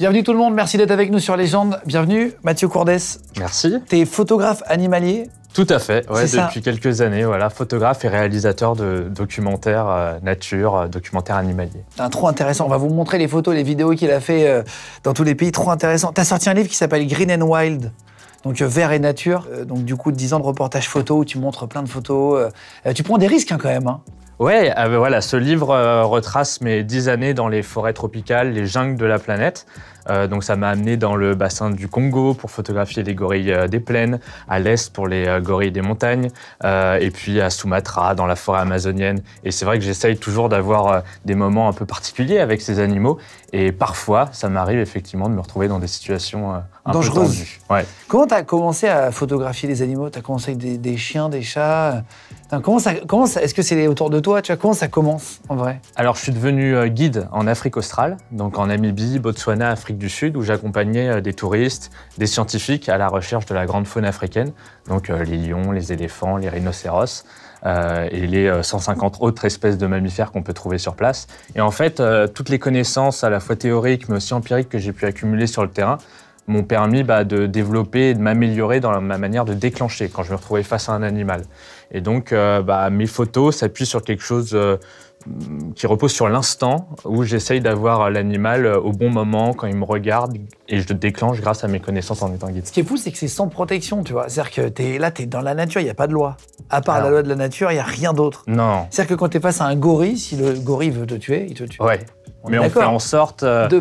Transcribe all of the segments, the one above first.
Bienvenue tout le monde, merci d'être avec nous sur Légende. Bienvenue Mathieu Courdès. Merci. es photographe animalier Tout à fait, depuis quelques années, voilà, photographe et réalisateur de documentaires euh, nature, euh, documentaires animaliers. Un trop intéressant, on va vous montrer les photos, les vidéos qu'il a fait euh, dans tous les pays, trop intéressant. T'as sorti un livre qui s'appelle Green and Wild donc vert et nature. donc du coup, 10 ans de reportage photo où tu montres plein de photos. tu prends des risques hein, quand même. Hein. Ouais, euh, voilà, ce livre euh, retrace mes dix années dans les forêts tropicales, les jungles de la planète. Euh, donc ça m'a amené dans le bassin du Congo pour photographier les gorilles euh, des plaines, à l'est pour les euh, gorilles des montagnes, et puis à Sumatra, dans la forêt amazonienne. Et c'est vrai que j'essaye toujours d'avoir des moments un peu particuliers avec ces animaux. Et parfois, ça m'arrive effectivement de me retrouver dans des situations un dangereuses. peu tendues. Ouais. Comment tu as commencé à photographier les animaux Tu as commencé avec des, chiens, des chats comment ça, comment Est-ce que c'est autour de toi tu vois, Comment ça commence en vrai Alors, je suis devenu guide en Afrique australe, donc en Namibie, Botswana, Afrique du Sud où j'accompagnais euh, des touristes, des scientifiques à la recherche de la grande faune africaine, donc euh, les lions, les éléphants, les rhinocéros. Euh, et les 150 autres espèces de mammifères qu'on peut trouver sur place. Et en fait, toutes les connaissances à la fois théoriques mais aussi empiriques que j'ai pu accumuler sur le terrain m'ont permis bah, de développer et de m'améliorer dans ma manière de déclencher quand je me retrouvais face à un animal. Et donc, bah, mes photos s'appuient sur quelque chose qui repose sur l'instant où j'essaye d'avoir l'animal euh, au bon moment quand il me regarde et je le déclenche grâce à mes connaissances en étant guide. Ce qui est fou, c'est que c'est sans protection, tu vois. C'est-à-dire que es, là, tu es dans la nature, il n'y a pas de loi. À part la loi de la nature, il n'y a rien d'autre. Non. C'est-à-dire que quand tu es face à un gorille, si le gorille veut te tuer, il te tue. Ouais. mais on fait en sorte euh, de,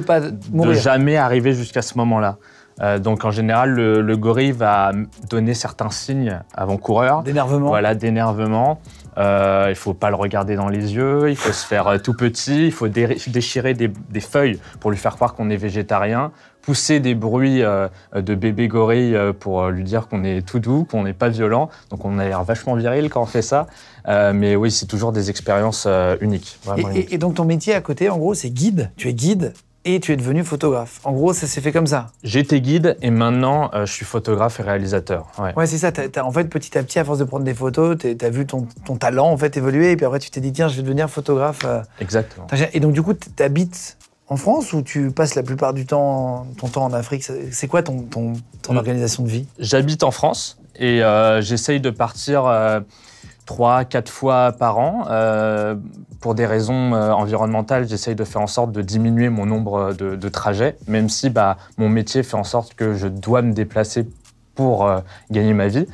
de jamais arriver jusqu'à ce moment-là. Euh, donc en général, le, gorille va donner certains signes avant-coureurs. D'énervement. Voilà, d'énervement. Euh, il ne faut pas le regarder dans les yeux, il faut se faire euh, tout petit, il faut déchirer des, feuilles pour lui faire croire qu'on est végétarien, pousser des bruits de bébé gorille pour lui dire qu'on est tout doux, qu'on n'est pas violent. Donc on a l'air vachement viril quand on fait ça. mais oui, c'est toujours des expériences uniques, et donc ton métier à côté, en gros, c'est guide. Tu es guide et tu es devenu photographe. En gros, ça s'est fait comme ça. J'étais guide et maintenant euh, je suis photographe et réalisateur. Ouais, c'est ça. en fait, petit à petit, à force de prendre des photos, tu as vu ton, talent en fait évoluer et puis après tu t'es dit tiens, je vais devenir photographe. Euh. Exactement. Et donc du coup, tu habites en France ou tu passes la plupart du temps ton temps en Afrique C'est quoi ton, ton, mm. organisation de vie J'habite en France et euh, j'essaye de partir trois, quatre fois par an. Euh, pour des raisons euh, environnementales, j'essaye de faire en sorte de diminuer mon nombre de, trajets, même si bah, mon métier fait en sorte que je dois me déplacer pour euh, gagner ma vie.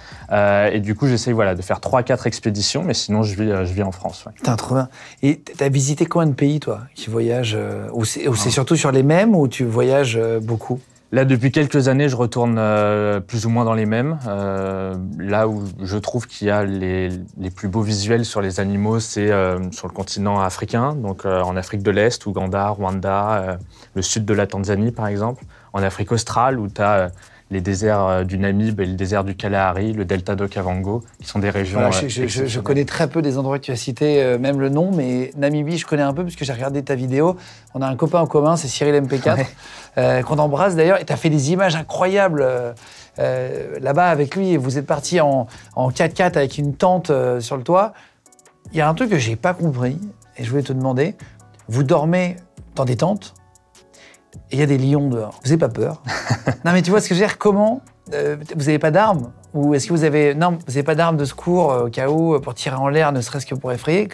et du coup, j'essaye voilà, de faire trois, quatre expéditions, mais sinon, je vis, je vis en France. Ouais. un trop bien. Et tu as visité combien de pays, toi, qui voyagent Ou c'est ah. surtout sur les mêmes, ou tu voyages beaucoup Là, depuis quelques années, je retourne euh, plus ou moins dans les mêmes. Euh, là où je trouve qu'il y a les, les, plus beaux visuels sur les animaux, c'est euh, sur le continent africain, donc en Afrique de l'Est, Ouganda, Rwanda, le sud de la Tanzanie par exemple, en Afrique australe où tu as les déserts euh, du Namib et le désert du Kalahari, le delta d'Okavango, Kavango, qui sont des régions. Euh, je, connais très peu des endroits que tu as cités, euh, même le nom, mais Namibie, je connais un peu parce que j'ai regardé ta vidéo. On a un copain en commun, c'est Cyril MP4, qu'on embrasse d'ailleurs, et tu as fait des images incroyables. là-bas avec lui, et vous êtes parti en, en 4x4 avec une tente sur le toit. Il y a un truc que je n'ai pas compris, et je voulais te demander. Vous dormez dans des tentes et il y a des lions dehors. Vous n'avez pas peur Non, mais tu vois ce que je veux dire Comment euh, Vous n'avez pas d'armes Ou est-ce que vous avez. Non, vous n'avez pas d'armes de secours euh, au cas où, euh, pour tirer en l'air, ne serait-ce que pour effrayer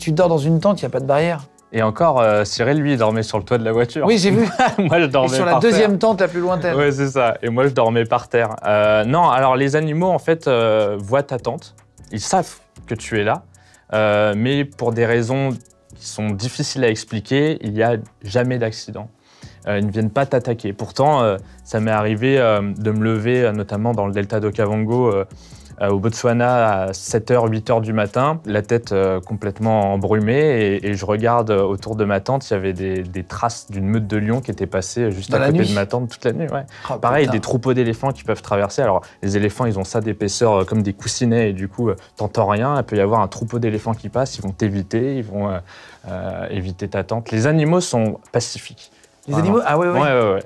tu, dors dans une tente, il n'y a pas de barrière. Et encore, Cyril, lui, dormait sur le toit de la voiture. Oui, j'ai vu. moi, je dormais Et sur la deuxième tente la plus lointaine. oui, c'est ça. Et moi, je dormais par terre. non, alors les animaux, en fait, voient ta tente. Ils savent que tu es là. mais pour des raisons qui sont difficiles à expliquer, il n'y a jamais d'accident. Euh, ils ne viennent pas t'attaquer. Pourtant, euh, ça m'est arrivé euh, de me lever, notamment dans le delta d'Okavango, au Botswana à 7h, 8h du matin, la tête complètement embrumée, et, je regarde autour de ma tente, il y avait des, traces d'une meute de lions qui était passée juste à côté de ma tente toute la nuit. Oh, Pareil, des troupeaux d'éléphants qui peuvent traverser. Alors, les éléphants, ils ont ça d'épaisseur comme des coussinets, et du coup, t'entends rien. Il peut y avoir un troupeau d'éléphants qui passe, ils vont t'éviter, ils vont éviter ta tente. Les animaux sont pacifiques. Les animaux Ah ouais, ouais.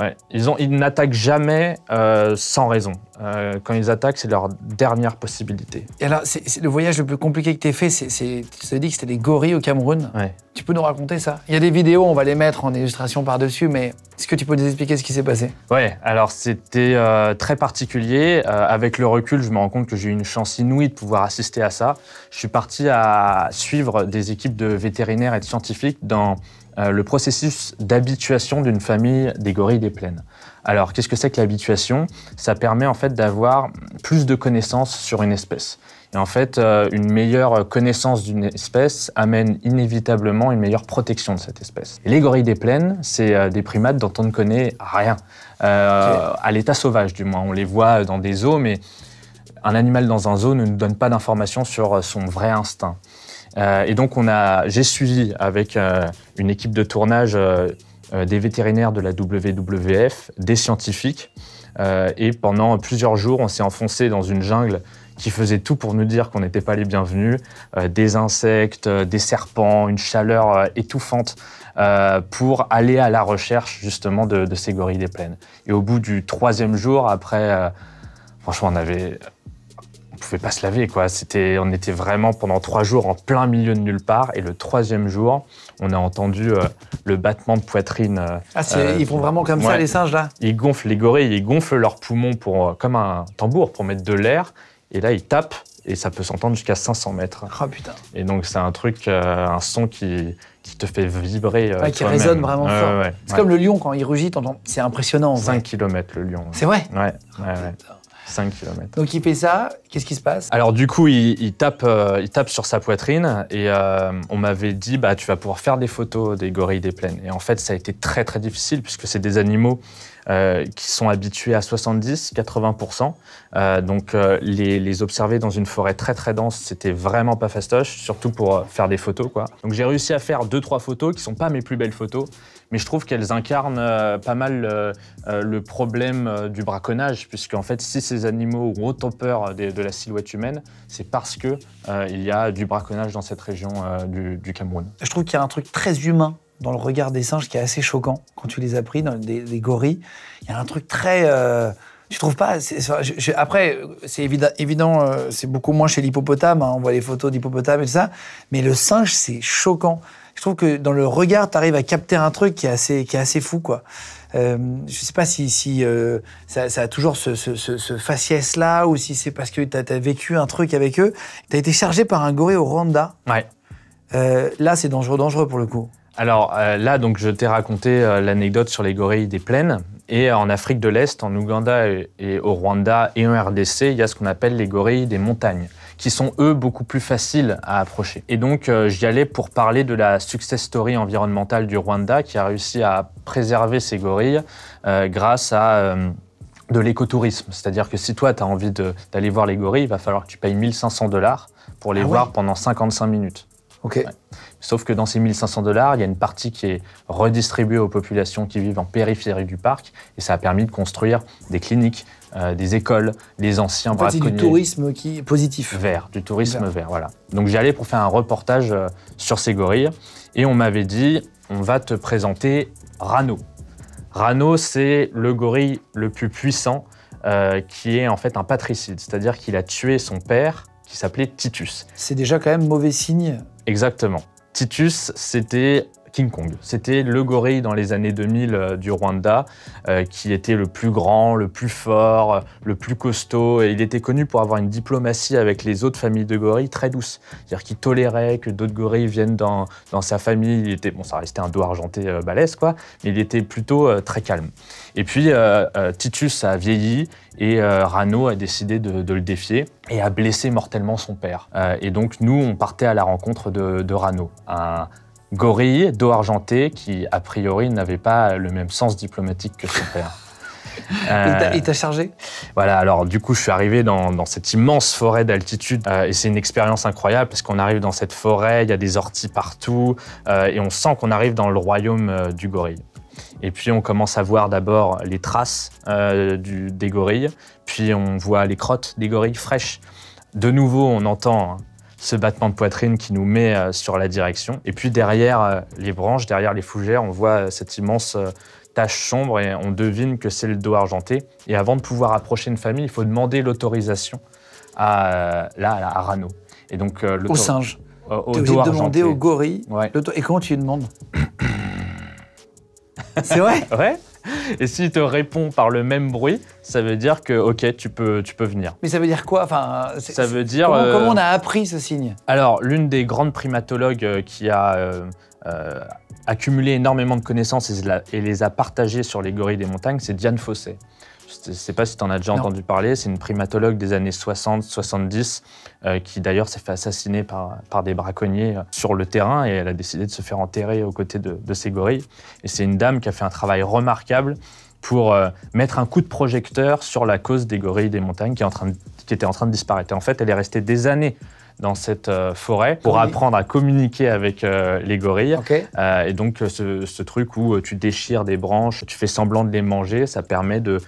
ouais, Ils, ont, ils n'attaquent jamais euh, sans raison. Euh, quand ils attaquent, c'est leur dernière possibilité. Et alors, c'est, le voyage le plus compliqué que tu aies fait, c'est, tu te dit que c'était des gorilles au Cameroun. Tu peux nous raconter ça Il y a des vidéos, on va les mettre en illustration par-dessus, mais est-ce que tu peux nous expliquer ce qui s'est passé Ouais, alors c'était euh, très particulier. avec le recul, je me rends compte que j'ai eu une chance inouïe de pouvoir assister à ça. Je suis parti à suivre des équipes de vétérinaires et de scientifiques dans euh, le processus d'habituation d'une famille des gorilles des plaines. Alors, qu'est-ce que c'est que l'habituation Ça permet en fait d'avoir plus de connaissances sur une espèce. Et en fait, euh, une meilleure connaissance d'une espèce amène inévitablement une meilleure protection de cette espèce. les gorilles des plaines, c'est euh, des primates dont on ne connaît rien, à l'état sauvage du moins. On les voit dans des zoos, mais un animal dans un zoo ne nous donne pas d'informations sur son vrai instinct. Euh, et donc, on a, j'ai suivi avec euh, une équipe de tournage euh, des vétérinaires de la WWF, des scientifiques. et pendant plusieurs jours, on s'est enfoncé dans une jungle qui faisait tout pour nous dire qu'on n'était pas les bienvenus. des insectes, des serpents, une chaleur étouffante pour aller à la recherche justement de, de, ces gorilles des plaines. Et au bout du troisième jour, après, franchement, on avait on pouvait pas se laver quoi. C'était, on était vraiment pendant trois jours en plein milieu de nulle part. Et le troisième jour, on a entendu euh, le battement de poitrine. Euh, ah, ils font euh, vraiment comme ça les singes là. Ils gonflent les gorilles, ils gonflent leurs poumons pour comme un tambour pour mettre de l'air. Et là, ils tapent et ça peut s'entendre jusqu'à 500 mètres. oh, putain. Et donc c'est un truc, un son qui qui te fait vibrer. qui résonne vraiment fort. c'est comme le lion quand il rugit, c'est impressionnant. 5 km le lion. C'est vrai. Ouais. 5 ah, km. Donc il fait ça, Qu'est-ce qui se passe Alors du coup, il, tape, euh, il tape sur sa poitrine et euh, on m'avait dit, bah, tu vas pouvoir faire des photos des gorilles des plaines. Et en fait, ça a été très très difficile puisque c'est des animaux euh, qui sont habitués à 70-80%. donc les, observer dans une forêt très très dense, c'était vraiment pas fastoche, surtout pour faire des photos. Quoi. Donc j'ai réussi à faire deux trois photos qui ne sont pas mes plus belles photos, mais je trouve qu'elles incarnent pas mal le problème du braconnage, puisque en fait, si ces animaux ont autant peur des de la silhouette humaine, c'est parce que euh, il y a du braconnage dans cette région euh, du, Cameroun. Je trouve qu'il y a un truc très humain dans le regard des singes qui est assez choquant quand tu les as pris, dans des, gorilles. Il y a un truc très. Euh, tu trouves pas Après, c'est évident, évident euh, c'est beaucoup moins chez l'hippopotame. Hein, on voit les photos d'hippopotame et tout ça. Mais le singe, c'est choquant. Je trouve que dans le regard, tu arrives à capter un truc qui est assez, qui est assez fou, quoi. Euh, je ne sais pas si, euh, ça, a toujours ce, faciès-là ou si c'est parce que tu as, vécu un truc avec eux. Tu as été chargé par un goré au Rwanda. Ouais. Euh, là, c'est dangereux, dangereux pour le coup. Alors là, donc, je t'ai raconté l'anecdote sur les gorilles des plaines. Et en Afrique de l'Est, en Ouganda et, et, au Rwanda et en RDC, il y a ce qu'on appelle les gorilles des montagnes qui sont eux beaucoup plus faciles à approcher. Et donc euh, j'y allais pour parler de la success story environnementale du Rwanda qui a réussi à préserver ses gorilles euh, grâce à euh, de l'écotourisme. C'est-à-dire que si toi, tu as envie d'aller voir les gorilles, il va falloir que tu payes 1500 dollars pour les ah voir pendant 55 minutes. Ok. Sauf que dans ces 1500 dollars, il y a une partie qui est redistribuée aux populations qui vivent en périphérie du parc, et ça a permis de construire des cliniques, euh, des écoles, les anciens en fait, du tourisme qui positif. Vert, du tourisme vert, voilà. Donc j'allais pour faire un reportage euh, sur ces gorilles et on m'avait dit on va te présenter Rano. Rano, c'est le gorille le plus puissant euh, qui est en fait un patricide, c'est-à-dire qu'il a tué son père qui s'appelait Titus. C'est déjà quand même mauvais signe. Exactement. Titus, c'était King Kong. C'était le gorille dans les années 2000 euh, du Rwanda, euh, qui était le plus grand, le plus fort, euh, le plus costaud. Et il était connu pour avoir une diplomatie avec les autres familles de gorilles très douce. C'est-à-dire qu'il tolérait que d'autres gorilles viennent dans, sa famille. Il était, bon, ça restait un dos argenté balèze, quoi, mais il était plutôt très calme. Et puis, Titus a vieilli et Rano a décidé de, le défier et a blessé mortellement son père. et donc, nous, on partait à la rencontre de, Rano, Gorille, dos argenté, qui a priori n'avait pas le même sens diplomatique que son père. il t'a euh, chargé Voilà, alors du coup, je suis arrivé dans, cette immense forêt d'altitude euh, et c'est une expérience incroyable parce qu'on arrive dans cette forêt, il y a des orties partout euh, et on sent qu'on arrive dans le royaume du gorille. Et puis on commence à voir d'abord les traces du, des gorilles, puis on voit les crottes des gorilles fraîches. De nouveau, on entend ce battement de poitrine qui nous met euh, sur la direction. Et puis derrière euh, les branches, derrière les fougères, on voit euh, cette immense tache sombre et on devine que c'est le dos argenté. Et avant de pouvoir approcher une famille, il faut demander l'autorisation à, là, à Rano. Et donc, au singe. au dos demander au gorille. Et comment tu lui demandes C'est vrai et s'il te répond par le même bruit, ça veut dire que, ok, tu peux, venir. Mais ça veut dire quoi enfin, Ça veut dire. Comment, on a euh, appris ce signe Alors, l'une des grandes primatologues euh, qui a. Euh, accumulé énormément de connaissances et, les a partagées sur les gorilles des montagnes, c'est Diane Fossé. Je ne sais pas si tu en as déjà entendu parler, c'est une primatologue des années 60-70 euh, qui d'ailleurs s'est fait assassiner par, des braconniers euh, sur le terrain et elle a décidé de se faire enterrer aux côtés de, ses ces gorilles. Et c'est une dame qui a fait un travail remarquable pour euh, mettre un coup de projecteur sur la cause des gorilles des montagnes qui, est en train de, était en train de disparaître. en fait, elle est restée des années dans cette euh, forêt pour apprendre à communiquer avec euh, les gorilles. Euh, et donc, ce, truc où tu déchires des branches, tu fais semblant de les manger, ça permet de,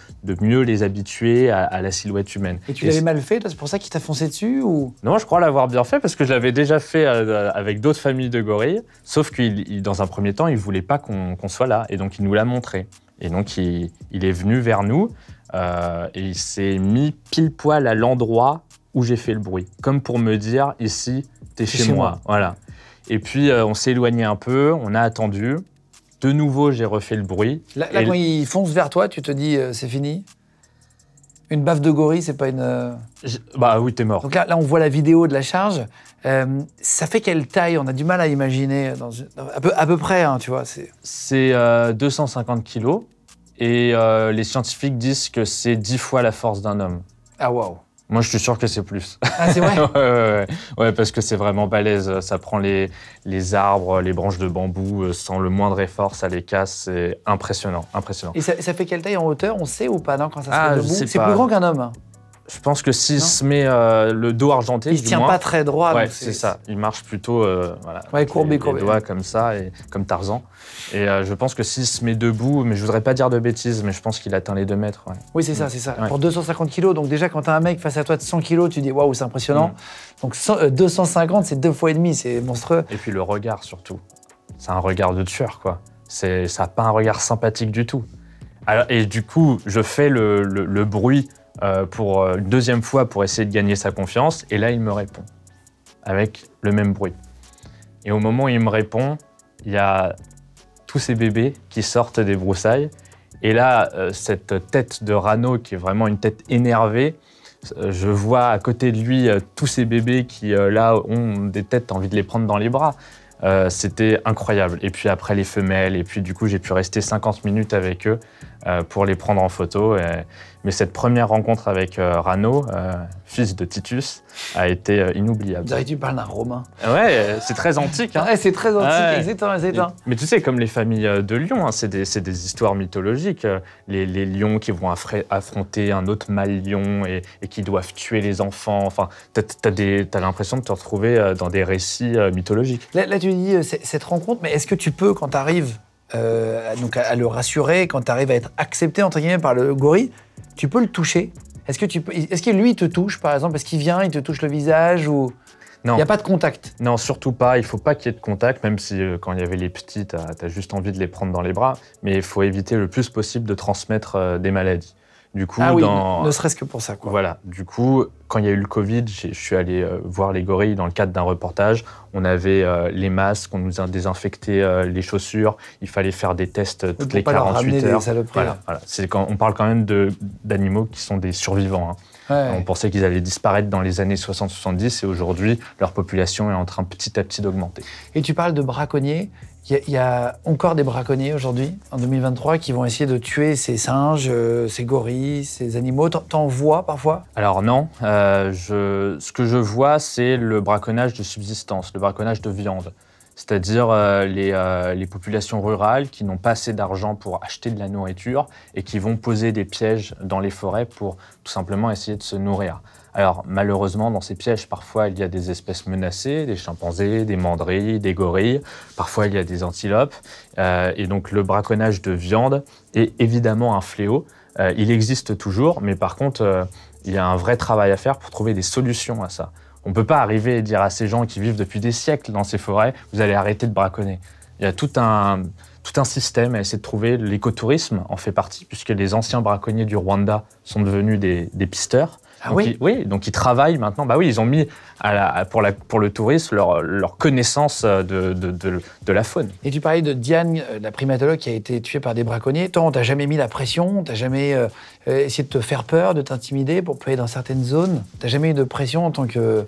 mieux les habituer à, la silhouette humaine. Et tu l'avais mal fait, c'est pour ça qu'il t'a foncé dessus ou... Non, je crois l'avoir bien fait parce que je l'avais déjà fait avec d'autres familles de gorilles, sauf qu'il, dans un premier temps, il voulait pas qu'on soit là. Et donc, il nous l'a montré. Et donc, il, est venu vers nous et il s'est mis pile poil à l'endroit où j'ai fait le bruit. Comme pour me dire, ici, t'es chez, chez moi. Voilà. Et puis, euh, on s'est éloigné un peu, on a attendu. De nouveau, j'ai refait le bruit. Là, quand il fonce vers toi, tu te dis, euh, c'est fini Une baffe de gorille, c'est pas une. Euh, bah oui, t'es mort. Donc là, on voit la vidéo de la charge. ça fait quelle taille On a du mal à imaginer. Dans... À, peu, près, hein, tu vois. C'est 250 kilos. Et les scientifiques disent que c'est 10 fois la force d'un homme. Ah, waouh moi, je suis sûr que c'est plus. Ah, c'est vrai ouais, parce que c'est vraiment balèze. Ça prend les, arbres, les branches de bambou, euh, sans le moindre effort, ça les casse. C'est impressionnant, impressionnant. Et ça, fait quelle taille en hauteur On sait ou pas, non, quand ça se ah, debout C'est plus grand qu'un homme je pense que s'il se met euh, le dos argenté, il ne tient pas très droit. c'est ça. Il marche plutôt euh, voilà, ouais, courbé, les, courbé. Les doigts comme ça, et, comme Tarzan. Et euh, je pense que s'il se met debout, mais je voudrais pas dire de bêtises, mais je pense qu'il atteint les 2 mètres. Oui, c'est ça, mm. c'est ça. Pour 250 kilos, donc déjà quand tu as un mec face à toi de 100 kilos, tu dis waouh, c'est impressionnant. Mm. Donc 250, c'est deux fois et demi, c'est monstrueux. Et puis le regard surtout. C'est un regard de tueur, quoi. Ça n'a pas un regard sympathique du tout. et du coup, je fais le, le bruit euh, pour euh, une deuxième fois pour essayer de gagner sa confiance. Et là, il me répond avec le même bruit. Et au moment où il me répond, il y a tous ces bébés qui sortent des broussailles. Et là, euh, cette tête de Rano, qui est vraiment une tête énervée, je vois à côté de lui tous ces bébés qui, là, ont des têtes, envie de les prendre dans les bras. C'était incroyable. Et puis après, les femelles. Et puis, du coup, j'ai pu rester 50 minutes avec eux euh, pour les prendre en photo. mais cette première rencontre avec euh, Rano, euh, fils de Titus, a été inoubliable. Tu parles d'un Romain. Ouais, c'est très antique. Hein. c'est très antique, ouais. exactement, Mais tu sais, comme les familles de lions, hein, c'est des, histoires mythologiques. Les, lions qui vont affronter un autre mâle lion et, qui doivent tuer les enfants. Enfin, t'as as, l'impression de te retrouver dans des récits mythologiques. là tu dis cette rencontre, mais est-ce que tu peux, quand tu arrives euh, donc à, le rassurer, quand tu arrives à être accepté entre par le gorille, tu peux le toucher. Est-ce que tu est-ce lui te touche par exemple Est-ce qu'il vient, il te touche le visage ou non. Il n'y a pas de contact. Non, surtout pas. Il faut pas qu'il y ait de contact, même si euh, quand il y avait les petits, tu as, juste envie de les prendre dans les bras. Mais il faut éviter le plus possible de transmettre euh, des maladies. Du coup, ah oui, ne serait que pour ça. Voilà. Du coup, quand il y a eu le Covid, je suis allé euh, voir les gorilles dans le cadre d'un reportage. On avait euh, les masques, on nous a désinfecté euh, les chaussures. Il fallait faire des tests toutes les 48 heures. Hein. C'est quand on parle quand même d'animaux qui sont des survivants. Hein. On pensait qu'ils allaient disparaître dans les années 60-70 et aujourd'hui, leur population est en train petit à petit d'augmenter. Et tu parles de braconniers. Il y, a encore des braconniers aujourd'hui, en 2023, qui vont essayer de tuer ces singes, euh, ces gorilles, ces animaux. T'en vois parfois Alors non. Euh, ce que je vois, c'est le braconnage de subsistance, le braconnage de viande c'est-à-dire euh, euh, les, populations rurales qui n'ont pas assez d'argent pour acheter de la nourriture et qui vont poser des pièges dans les forêts pour tout simplement essayer de se nourrir. Alors malheureusement, dans ces pièges, parfois il y a des espèces menacées, des chimpanzés, des mandrilles, des gorilles, parfois il y a des antilopes, euh, et donc le braconnage de viande est évidemment un fléau. il existe toujours, mais par contre, il y a un vrai travail à faire pour trouver des solutions à ça. On ne peut pas arriver et dire à ces gens qui vivent depuis des siècles dans ces forêts, vous allez arrêter de braconner. Il y a tout un, tout un système à essayer de trouver. L'écotourisme en fait partie, puisque les anciens braconniers du Rwanda sont devenus des pisteurs. Ah oui donc ils travaillent maintenant. Bah oui, ils ont mis à pour, le touriste, leur, connaissance de, la faune. Et tu parlais de Diane, euh, la primatologue qui a été tuée par des braconniers. Toi, on t'a jamais mis la pression, t'as jamais euh, euh, essayé de te faire peur, de t'intimider pour aller dans certaines zones. T'as jamais eu de pression en tant que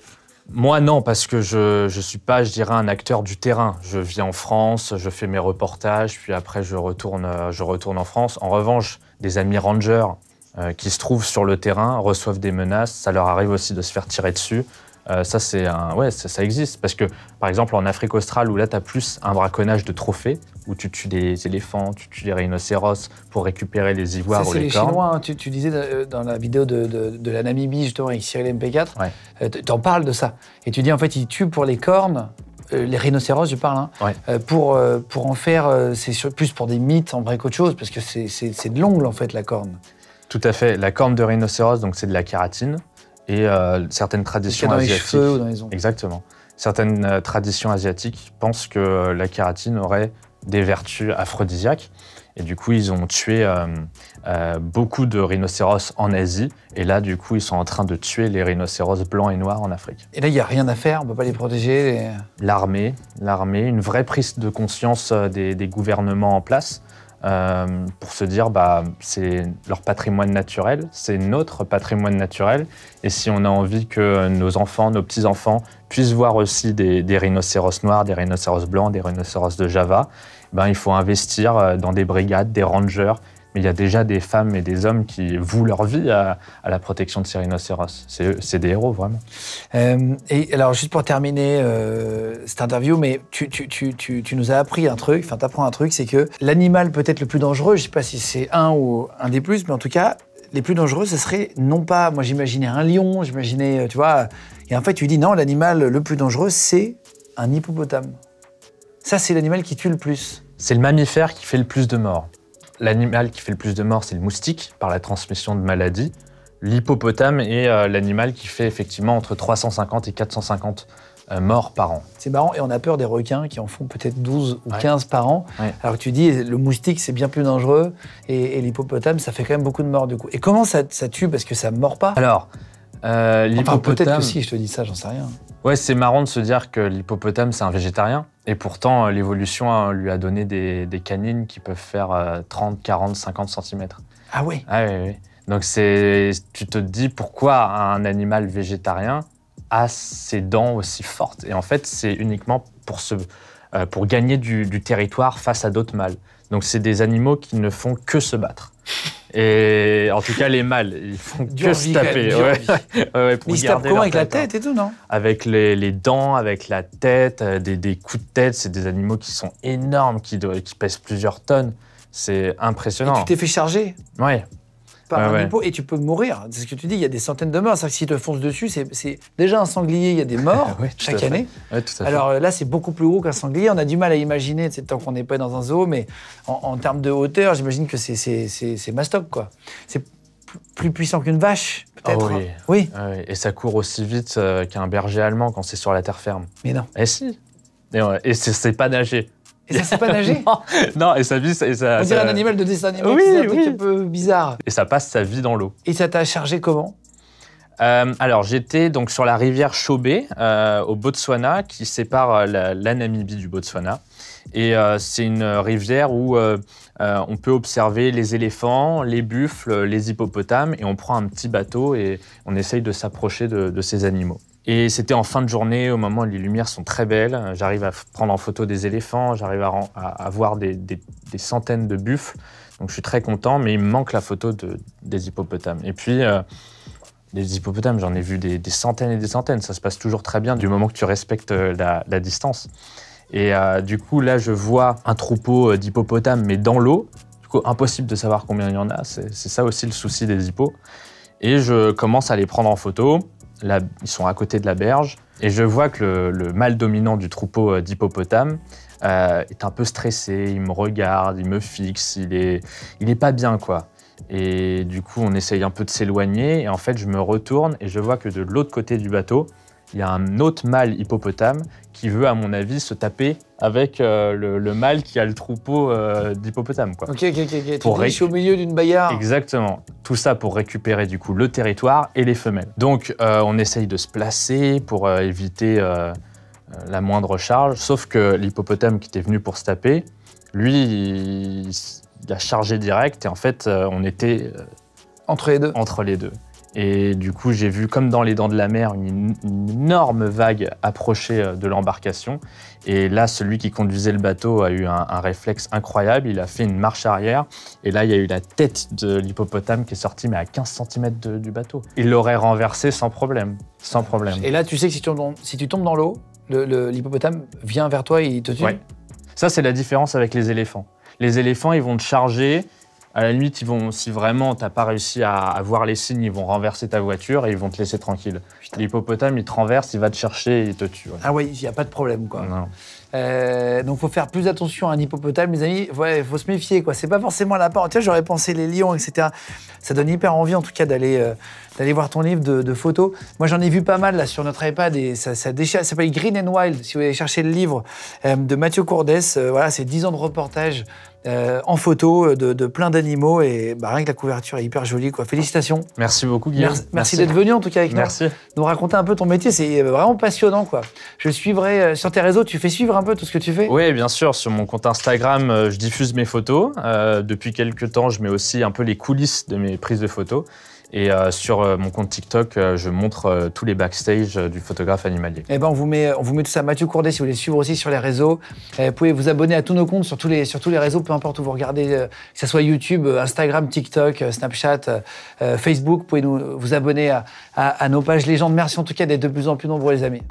moi, non, parce que je ne suis pas, je dirais, un acteur du terrain. Je vis en France, je fais mes reportages, puis après, je retourne, je retourne en France. En revanche, des amis rangers euh, qui se trouvent sur le terrain reçoivent des menaces, ça leur arrive aussi de se faire tirer dessus. Euh, ça, c'est un... ouais, ça, existe. Parce que, par exemple, en Afrique australe, où là, tu as plus un braconnage de trophées, où tu tues des éléphants, tu tues des rhinocéros pour récupérer les ivoires ou les, cornes. c'est les hein. tu, tu, disais euh, dans la vidéo de, de, la Namibie, justement, avec Cyril MP4, ouais. t'en parles de ça. Et tu dis, en fait, ils tuent pour les cornes. les rhinocéros, je parle, hein, pour, pour en faire, c'est plus pour des mythes en vrai qu'autre chose, parce que c'est de l'ongle en fait la corne. Tout à fait. La corne de rhinocéros, donc c'est de la kératine. Et euh, certaines traditions asiatiques. Exactement. Certaines euh, traditions asiatiques pensent que euh, la kératine aurait des vertus aphrodisiaques. Et du coup, ils ont tué beaucoup de rhinocéros en Asie. Et là, du coup, ils sont en train de tuer les rhinocéros blancs et noirs en Afrique. Et là, il n'y a rien à faire, on ne peut pas les protéger. L'armée, une vraie prise de conscience des gouvernements en place euh, pour se dire bah c'est leur patrimoine naturel, c'est notre patrimoine naturel, et si on a envie que nos enfants, nos petits enfants puissent voir aussi des, rhinocéros noirs, des rhinocéros blancs, des rhinocéros de Java, ben il faut investir euh, dans des brigades, des rangers, mais il y a déjà des femmes et des hommes qui vouent leur vie à, la protection de ces rhinocéros. C'est des héros, vraiment. Euh, et alors, juste pour terminer euh, cette interview, mais tu, nous as appris un truc, enfin, t'apprends un truc, c'est que l'animal peut-être le plus dangereux, je sais pas si c'est un ou un des plus, mais en tout cas, les plus dangereux, ce serait non pas, moi j'imaginais un lion, j'imaginais, euh, tu vois, et en fait, tu dis non, l'animal le plus dangereux, c'est un hippopotame. Ça, c'est l'animal qui tue le plus. C'est le mammifère qui fait le plus de morts. L'animal qui fait le plus de morts, c'est le moustique, par la transmission de maladies. L'hippopotame est euh, l'animal qui fait effectivement entre 350 et 450 euh, morts par an. C'est marrant, et on a peur des requins qui en font peut-être 12 ou 15 par an. Alors que tu dis, le moustique, c'est bien plus dangereux, et, l'hippopotame, ça fait quand même beaucoup de morts du coup. Et comment ça, tue Parce que ça ne mord pas Alors, euh, l'hippopotame. peut-être si je te dis ça, j'en sais rien. Ouais, c'est marrant de se dire que l'hippopotame, c'est un végétarien. Et pourtant, euh, l'évolution hein, lui a donné des, canines qui peuvent faire 30, 40, 50 cm. Ah oui Ah oui, oui. Donc tu te dis pourquoi un animal végétarien a ses dents aussi fortes. Et en fait, c'est uniquement pour, se, euh, pour gagner du territoire face à d'autres mâles. Donc c'est des animaux qui ne font que se battre. Et en tout cas, les mâles, ils font que se taper. ils se tapent comment Avec la tête et tout, non Avec les, dents, avec la tête, euh, des, coups de tête. C'est des animaux qui sont énormes, qui, qui pèsent plusieurs tonnes. C'est impressionnant. tu t'es fait charger Oui et tu peux mourir. C'est ce que tu dis, il y a des centaines de morts. C'est-à-dire que s'ils te foncent dessus, c'est déjà un sanglier, il y a des morts chaque année. Alors là, c'est beaucoup plus gros qu'un sanglier. On a du mal à imaginer, c'est tant qu'on n'est pas dans un zoo, mais en, termes de hauteur, j'imagine que c'est mastoc, quoi. C'est plus puissant qu'une vache, ah peut-être. Ah oui. Et ça court aussi vite euh, qu'un berger allemand quand c'est sur la terre ferme. Mais non. Et eh si. Et, euh, et c'est pas nager. Et ça sait pas nager non. et ça vit. Et ça, On dirait un animal de dessin animé, c'est un oui. un peu bizarre. Et ça passe sa vie dans l'eau. Et ça t'a chargé comment euh, alors j'étais donc sur la rivière Chobé euh, au Botswana qui sépare euh, la, Namibie du Botswana et c'est une rivière où on peut observer les éléphants, les buffles, les hippopotames et on prend un petit bateau et on essaye de s'approcher de ces animaux. Et c'était en fin de journée, au moment où les lumières sont très belles. J'arrive à prendre en photo des éléphants, j'arrive à, voir des, centaines de buffles. Donc je suis très content, mais il me manque la photo des hippopotames. Et puis, les euh, hippopotames, j'en ai vu des, centaines et des centaines. Ça se passe toujours très bien du moment que tu respectes euh, la, distance. Et euh, du coup, là, je vois un troupeau d'hippopotames, mais dans l'eau. Du coup, impossible de savoir combien il y en a. C'est ça aussi le souci des hippos. Et je commence à les prendre en photo ils sont à côté de la berge, et je vois que le, mâle dominant du troupeau euh, d'hippopotames euh, est un peu stressé, il me regarde, il me fixe, il est, il pas bien, quoi. Et du coup, on essaye un peu de s'éloigner, et en fait, je me retourne et je vois que de l'autre côté du bateau, il y a un autre mâle hippopotame qui veut, à mon avis, se taper avec euh, le, mâle qui a le troupeau euh, d'hippopotame Ok, ok, ok. Pour tu au milieu d'une bagarre. Exactement. Tout ça pour récupérer du coup le territoire et les femelles. Donc euh, on essaye de se placer pour éviter la moindre charge, sauf que l'hippopotame qui était venu pour se taper, lui, il, il a chargé direct et en fait on était... entre les deux. Entre les deux. Et du coup, j'ai vu, comme dans les dents de la mer, une, énorme vague approcher euh, de l'embarcation. Et là, celui qui conduisait le bateau a eu un, réflexe incroyable. Il a fait une marche arrière. Et là, il y a eu la tête de l'hippopotame qui est sortie, mais à 15 cm du bateau. Il l'aurait renversé sans problème. Sans problème. Et là, tu sais que si tu, tombes dans l'eau, l'hippopotame vient vers toi et il te tue Ça, c'est la différence avec les éléphants. Les éléphants, ils vont te charger, à la limite, ils vont, si vraiment t'as pas réussi à, voir les signes, ils vont renverser ta voiture et ils vont te laisser tranquille. L'hippopotame, il te renverse, il va te chercher et il te tue. Ah oui, il n'y a pas de problème, quoi. Non. Euh, donc, faut faire plus attention à un hippopotame, mes amis. Ouais, faut se méfier, quoi. C'est pas forcément la part. j'aurais pensé les lions, etc. Ça donne hyper envie, en tout cas, d'aller euh, Allez voir ton livre de, photos. Moi, j'en ai vu pas mal là sur notre iPad et ça, s'appelle Green and Wild, si vous allez chercher le livre euh, de Mathieu Courdès. Euh, voilà, c'est 10 ans de reportage euh, en photo de, plein d'animaux et bah, rien que la couverture est hyper jolie. Quoi. Félicitations. Merci beaucoup, Guillaume. Merci, d'être venu en tout cas avec merci. nous. Nous raconter un peu ton métier, c'est vraiment passionnant. quoi. Je suivrai sur tes réseaux, tu fais suivre un peu tout ce que tu fais Oui, bien sûr. Sur mon compte Instagram, je diffuse mes photos. depuis quelques temps, je mets aussi un peu les coulisses de mes prises de photos. Et euh, sur euh, mon compte TikTok, euh, je montre tous les backstage du photographe animalier. Eh ben, on vous met, on vous met tout ça. Mathieu Courdet, si vous voulez suivre aussi sur les réseaux, eh, vous pouvez vous abonner à tous nos comptes sur tous les, sur tous les réseaux, peu importe où vous regardez, que ce soit YouTube, Instagram, TikTok, Snapchat, Facebook. Vous pouvez nous, vous abonner à nos pages légendes. Merci en tout cas d'être de plus en plus nombreux, les amis.